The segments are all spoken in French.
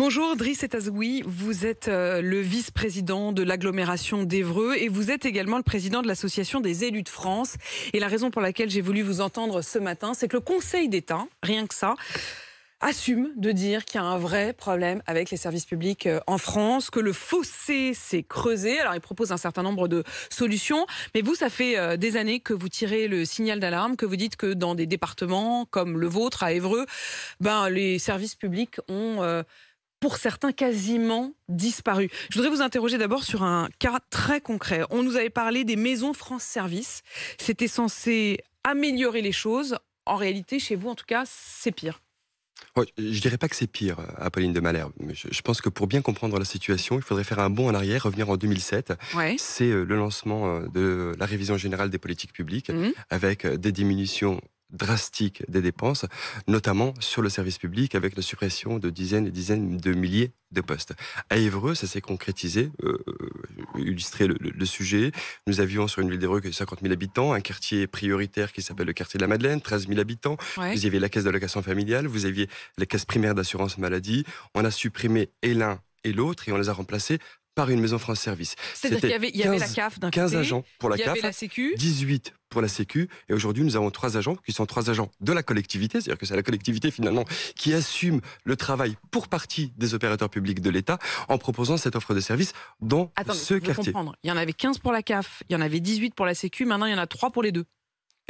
Bonjour Driss Etazoui, vous êtes euh, le vice-président de l'agglomération d'Evreux et vous êtes également le président de l'association des élus de France. Et la raison pour laquelle j'ai voulu vous entendre ce matin, c'est que le Conseil d'État, rien que ça, assume de dire qu'il y a un vrai problème avec les services publics euh, en France, que le fossé s'est creusé. Alors il propose un certain nombre de solutions, mais vous, ça fait euh, des années que vous tirez le signal d'alarme, que vous dites que dans des départements comme le vôtre, à Évreux, ben, les services publics ont pour certains quasiment disparus. Je voudrais vous interroger d'abord sur un cas très concret. On nous avait parlé des maisons France Service. C'était censé améliorer les choses. En réalité, chez vous, en tout cas, c'est pire. Je je dirais pas que c'est pire, Apolline de Malherbe. Je, pense que pour bien comprendre la situation, il faudrait faire un bond en arrière, revenir en 2007. C'est euh, le lancement euh, de la révision générale des politiques publiques, mmh. avec euh, des diminutions drastique des dépenses, notamment sur le service public avec la suppression de dizaines et dizaines de milliers de postes. À Évreux, ça s'est concrétisé, euh, euh, illustré le, sujet. Nous avions sur une ville d'Évreux 50 000 habitants, un quartier prioritaire qui s'appelle le quartier de la Madeleine, 13 000 habitants. Vous aviez la caisse d'allocation familiale, vous aviez la caisse primaire d'assurance maladie. On a supprimé et l'un et l'autre et on les a remplacés par une maison France Service. C'est-à-dire qu'il y avait, il y avait la CAF 15 agents pour la CAF, 18 pour la Sécu. Et aujourd'hui, nous avons trois agents qui sont trois agents de la collectivité. C'est-à-dire que c'est la collectivité, finalement, qui assume le travail pour partie des opérateurs publics de l'État en proposant cette offre de service dans ce quartier. Il y en avait 15 pour la CAF, il y en avait 18 pour la Sécu, maintenant il y en a 3 pour les deux.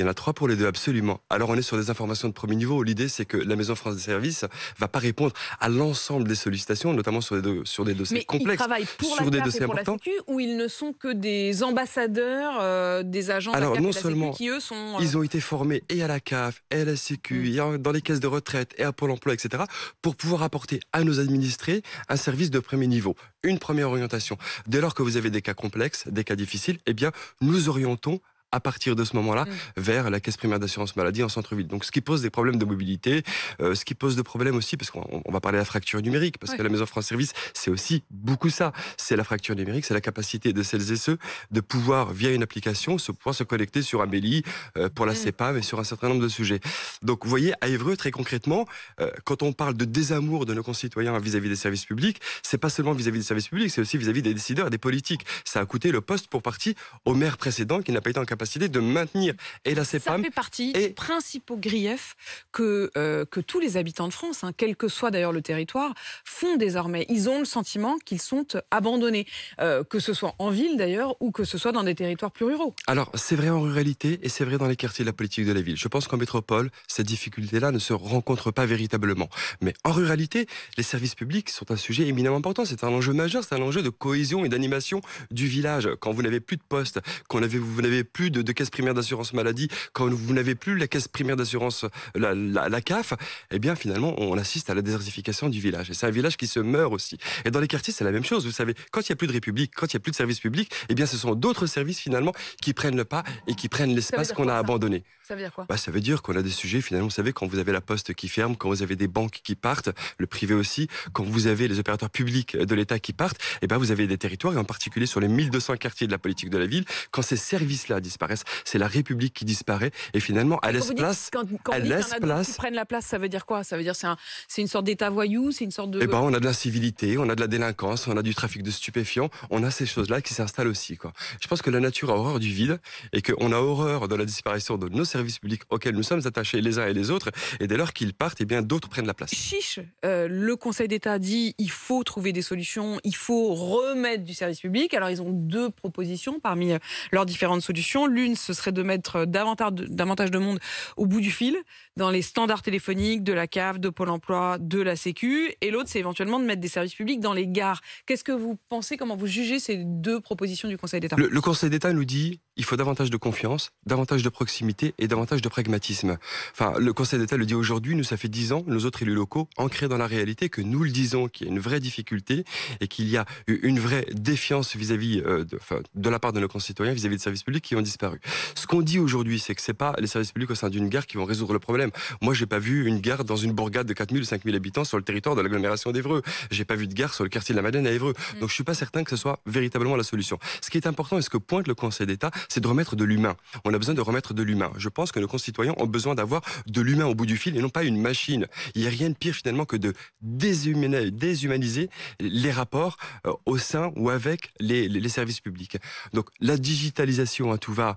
Il y en a trois pour les deux, absolument. Alors on est sur des informations de premier niveau. L'idée, c'est que la Maison France des Services va pas répondre à l'ensemble des sollicitations, notamment sur des, do sur des dossiers Mais complexes. Ils travaillent pour sur des et pour la sécu, ou ils ne sont que des ambassadeurs euh, des agents Alors, de la non qui, eux, sont... Euh, ils ont été formés et à la CAF, et à la Sécu, mm. dans les caisses de retraite, et à Pôle emploi, etc., pour pouvoir apporter à nos administrés un service de premier niveau. Une première orientation. Dès lors que vous avez des cas complexes, des cas difficiles, eh bien, nous orientons à partir de ce moment-là mm. vers la caisse primaire d'assurance maladie en centre-ville. Donc ce qui pose des problèmes de mobilité, euh, ce qui pose des problèmes aussi, parce qu'on va parler de la fracture numérique, parce que la Maison France Service, c'est aussi beaucoup ça. C'est la fracture numérique, c'est la capacité de celles et ceux de pouvoir, via une application, se pouvoir se connecter sur Amélie, euh, pour la CEPAM mm. et sur un certain nombre de sujets. Donc vous voyez, à Évreux, très concrètement, euh, quand on parle de désamour de nos concitoyens vis-à-vis des services publics, c'est pas seulement vis-à-vis des services publics, c'est aussi vis-à-vis des décideurs, des politiques. Ça a coûté le poste pour partie au maire précédent qui n'a pas été en capacité capacité de maintenir et la CEPAM. Ça fait partie des principaux griefs que, euh, que tous les habitants de France, hein, quel que soit d'ailleurs le territoire, font désormais. Ils ont le sentiment qu'ils sont abandonnés, euh, que ce soit en ville d'ailleurs ou que ce soit dans des territoires plus ruraux. Alors c'est vrai en ruralité et c'est vrai dans les quartiers de la politique de la ville. Je pense qu'en métropole, ces difficultés-là ne se rencontrent pas véritablement. Mais en ruralité, les services publics sont un sujet éminemment important. C'est un enjeu majeur, c'est un enjeu de cohésion et d'animation du village. Quand vous n'avez plus de poste, quand vous n'avez plus de, caisse primaire d'assurance maladie, quand vous n'avez plus la caisse primaire d'assurance, la, CAF, eh bien finalement on assiste à la désertification du village. Et c'est un village qui se meurt aussi. Et dans les quartiers c'est la même chose. Vous savez, quand il n'y a plus de république, quand il n'y a plus de services publics, eh bien ce sont d'autres services finalement qui prennent le pas et qui prennent l'espace qu'on a abandonné. Ça veut dire quoi bah, Ça veut dire qu'on a des sujets, finalement, vous savez, quand vous avez la poste qui ferme, quand vous avez des banques qui partent, le privé aussi, quand vous avez les opérateurs publics de l'État qui partent, et eh ben vous avez des territoires, et en particulier sur les 1200 quartiers de la politique de la ville, quand ces services-là disparaissent, c'est la République qui disparaît, et finalement, elle laisse place. Quand, elle place. prennent la place, ça veut dire quoi Ça veut dire c'est une sorte d'État voyou, c'est une sorte de. Eh ben, on a de l'incivilité, on a de la délinquance, on a du trafic de stupéfiants, on a ces choses-là qui s'installent aussi, quoi. Je pense que la nature a horreur du vide, et qu'on a horreur de la disparition de nos services service public auquel nous sommes attachés les uns et les autres. Et dès lors qu'ils partent, et eh bien d'autres prennent la place. Chiche, euh, le Conseil d'État dit il faut trouver des solutions, il faut remettre du service public. Alors ils ont deux propositions parmi euh, leurs différentes solutions. L'une, ce serait de mettre euh, davantage de, davantage de monde au bout du fil, dans les standards téléphoniques de la CAF, de Pôle Emploi, de la Sécu. Et l'autre, c'est éventuellement de mettre des services publics dans les gares. Qu'est-ce que vous pensez Comment vous jugez ces deux propositions du Conseil d'État le Conseil d'État nous dit il faut davantage de confiance, davantage de proximité et davantage de pragmatisme. Enfin, le Conseil d'État le dit aujourd'hui, nous, ça fait dix ans, nos autres élus locaux, ancrés dans la réalité, que nous le disons, qu'il y a une vraie difficulté et qu'il y a une vraie défiance vis-à-vis euh, de, enfin, de, la part de nos concitoyens vis-à-vis des services publics qui ont disparu. Ce qu'on dit aujourd'hui, c'est que c'est pas les services publics au sein d'une gare qui vont résoudre le problème. Moi, j'ai pas vu une gare dans une bourgade de 4000 ou 5000 habitants sur le territoire de l'agglomération d'Evreux. J'ai pas vu de gare sur le quartier de la Madeleine à Évreux. Mm. Donc, je suis pas certain que ce soit véritablement la solution. Ce qui est important et ce que pointe le Conseil d'État, c'est de remettre de l'humain. On a besoin de remettre de l'humain. Je pense que nos concitoyens ont besoin d'avoir de l'humain au bout du fil et non pas une machine. Il n'y a rien de pire finalement que de déshumaniser les rapports euh, au sein ou avec les, services publics. Donc la digitalisation à tout va,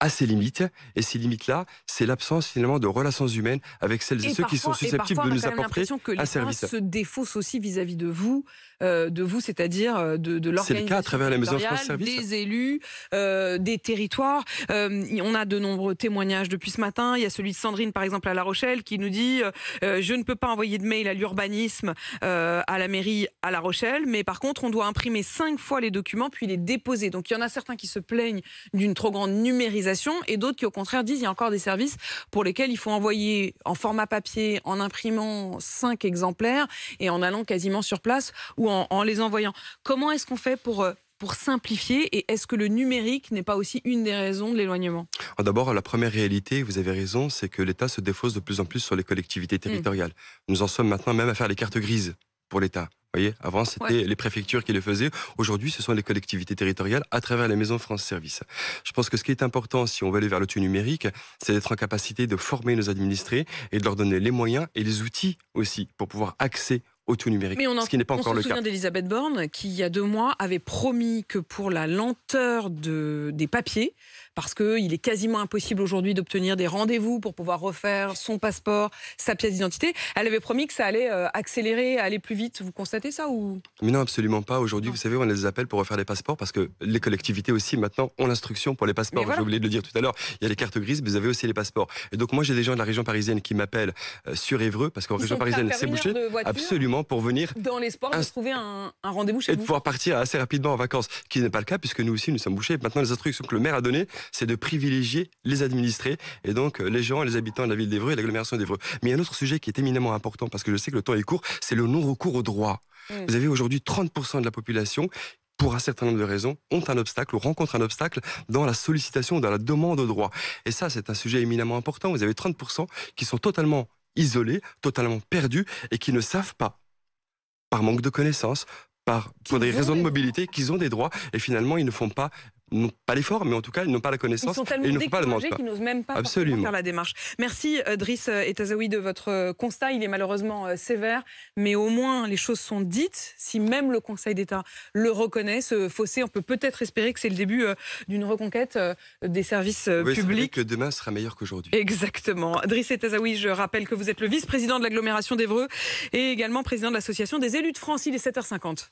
à ses limites. Et ces limites-là, c'est l'absence finalement de relations humaines avec celles et, ceux qui sont susceptibles de nous apporter que les service. se défausse aussi vis à -vis de vous euh, de vous, c'est-à-dire euh, de, de l'organisation le les des élus, euh, des territoires. on a de nombreux témoignages depuis ce matin. Il y a celui de Sandrine, par exemple, à La Rochelle, qui nous dit je ne peux pas envoyer de mail à l'urbanisme, à la mairie, à La Rochelle, mais par contre, on doit imprimer cinq fois les documents puis les déposer. Donc il y en a certains qui se plaignent d'une trop grande numérisation et d'autres qui au contraire disent il y a encore des services pour lesquels il faut envoyer en format papier, en imprimant cinq exemplaires et en allant quasiment sur place en, les envoyant. Comment est-ce qu'on fait pour euh, pour simplifier Et est-ce que le numérique n'est pas aussi une des raisons de l'éloignement ah, D'abord, la première réalité, vous avez raison, c'est que l'État se défausse de plus en plus sur les collectivités mm. territoriales. Nous en sommes maintenant même à faire les cartes grises pour l'État. Voyez, avant c'était les préfectures qui le faisaient. Aujourd'hui, ce sont les collectivités territoriales à travers les maisons France Service. Je pense que ce qui est important si on veut aller vers tout numérique, c'est d'être en capacité de former nos administrés et de leur donner les moyens et les outils aussi pour pouvoir accéder au numérique. ce qui n'est pas encore on se le souvient d'Elisabeth Borne qui, il y a deux mois, avait promis que pour la lenteur de, des papiers, parce qu'il est quasiment impossible aujourd'hui d'obtenir des rendez-vous pour pouvoir refaire son passeport, sa pièce d'identité. Elle avait promis que ça allait euh, accélérer, aller plus vite. Vous constatez ça ou Mais non, absolument pas. Aujourd'hui, vous savez, on a des appels pour refaire les passeports parce que les collectivités aussi maintenant ont l'instruction pour les passeports. J'ai oublié de le dire tout à l'heure. Il y a les cartes grises, mais vous avez aussi les passeports. Et donc moi, j'ai des gens de la région parisienne qui m'appellent euh, sur Évreux parce qu'en région parisienne, c'est bouché. Absolument pour venir dans l'espoir de trouver un, rendez-vous chez vous. Et de pouvoir partir assez rapidement en vacances, qui n'est pas le cas puisque nous aussi nous sommes bouchés. Maintenant, les instructions que le maire a données, c'est de privilégier les administrés et donc euh, les gens et les habitants de la ville d'Evreux et l'agglomération d'Evreux. Mais il y a un autre sujet qui est éminemment important parce que je sais que le temps est court, c'est le non-recours au droit. Vous avez aujourd'hui 30% de la population pour un certain nombre de raisons, ont un obstacle ou rencontrent un obstacle dans la sollicitation, dans la demande au droit. Et ça, c'est un sujet éminemment important. Vous avez 30% qui sont totalement isolés, totalement perdus et qui ne savent pas, par manque de connaissances, par, pour des raisons de mobilité, qu'ils ont des droits et finalement ils ne font pas n'ont pas l'effort, mais en tout cas, ils n'ont pas la connaissance. Ils sont tellement manger. n'osent même pas faire la démarche. Merci, euh, Driss Etazaoui, euh, de votre euh, constat. Il est malheureusement sévère, mais au moins, les choses sont dites. Si même le Conseil d'État le reconnaît, ce fossé, on peut peut-être espérer que c'est le début d'une reconquête des services oui, publics. que demain sera meilleur qu'aujourd'hui. Exactement. Driss Etazaoui, je rappelle que vous êtes le vice-président de l'agglomération d'Evreux et également président de l'Association des élus de France. Il est 7h50.